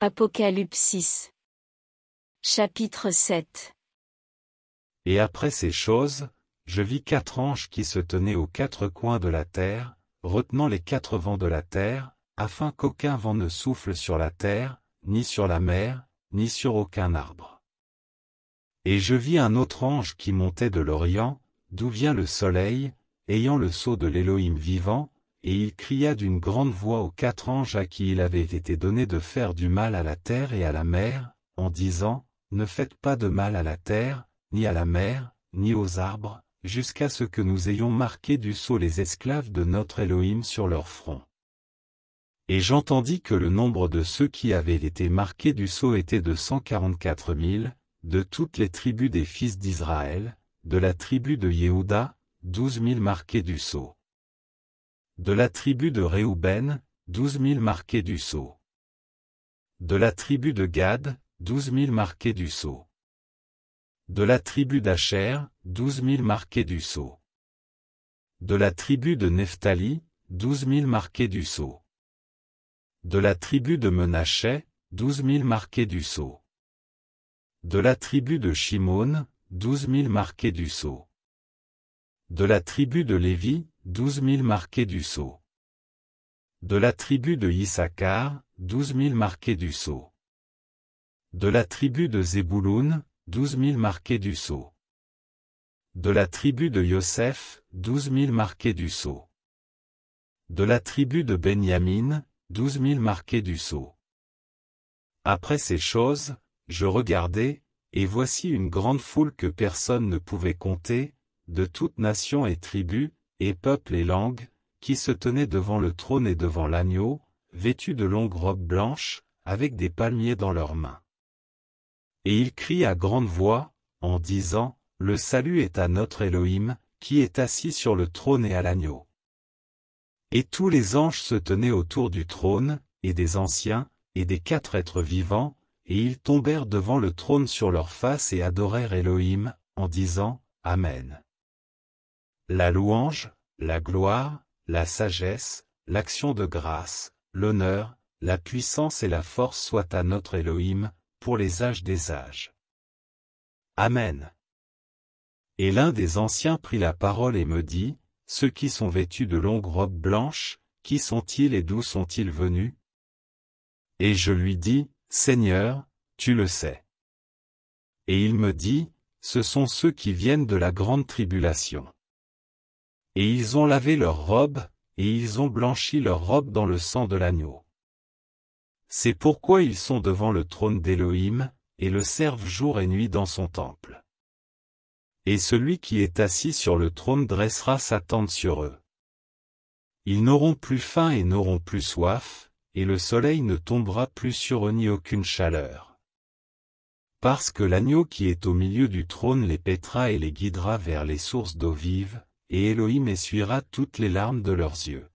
Apocalypse 6. Chapitre 7. Et après ces choses, je vis quatre anges qui se tenaient aux quatre coins de la terre, retenant les quatre vents de la terre, afin qu'aucun vent ne souffle sur la terre, ni sur la mer, ni sur aucun arbre. Et je vis un autre ange qui montait de l'Orient, d'où vient le soleil, ayant le sceau de l'Élohim vivant, et il cria d'une grande voix aux quatre anges à qui il avait été donné de faire du mal à la terre et à la mer, en disant, Ne faites pas de mal à la terre, ni à la mer, ni aux arbres, jusqu'à ce que nous ayons marqué du sceau les esclaves de notre Elohim sur leur front. Et j'entendis que le nombre de ceux qui avaient été marqués du sceau était de cent quarante-quatre mille, de toutes les tribus des fils d'Israël, de la tribu de Yéhouda, douze mille marqués du sceau. De la tribu de Réhouben, douze mille marqués du sceau. De la tribu de Gad, douze mille marqués du sceau. De la tribu d'Acher, douze mille marqués du sceau. De la tribu de Nephtali, douze mille marqués du sceau. De la tribu de Menachet, douze mille marqués du sceau. De la tribu de Shimon, douze mille marqués du sceau. De la tribu de Lévi, douze mille marqués du sceau. De la tribu de Issachar, douze mille marqués du sceau. De la tribu de Zébouloun, douze mille marqués du sceau. De la tribu de Yosef, douze mille marqués du sceau. De la tribu de Benyamin, douze mille marqués du sceau. Après ces choses, je regardai, et voici une grande foule que personne ne pouvait compter, de toute nation et tribus, et peuple et langues, qui se tenaient devant le trône et devant l'agneau, vêtus de longues robes blanches, avec des palmiers dans leurs mains. Et il crie à grande voix, en disant, Le salut est à notre Elohim, qui est assis sur le trône et à l'agneau. Et tous les anges se tenaient autour du trône, et des anciens, et des quatre êtres vivants, et ils tombèrent devant le trône sur leur face et adorèrent Elohim, en disant, Amen la louange, la gloire, la sagesse, l'action de grâce, l'honneur, la puissance et la force soient à notre Elohim, pour les âges des âges. Amen. Et l'un des anciens prit la parole et me dit, Ceux qui sont vêtus de longues robes blanches, qui sont-ils et d'où sont-ils venus Et je lui dis, Seigneur, tu le sais. Et il me dit, Ce sont ceux qui viennent de la grande tribulation. Et ils ont lavé leurs robes, et ils ont blanchi leurs robes dans le sang de l'agneau. C'est pourquoi ils sont devant le trône d'Élohim, et le servent jour et nuit dans son temple. Et celui qui est assis sur le trône dressera sa tente sur eux. Ils n'auront plus faim et n'auront plus soif, et le soleil ne tombera plus sur eux ni aucune chaleur. Parce que l'agneau qui est au milieu du trône les pètera et les guidera vers les sources d'eau vive, et Elohim essuiera toutes les larmes de leurs yeux.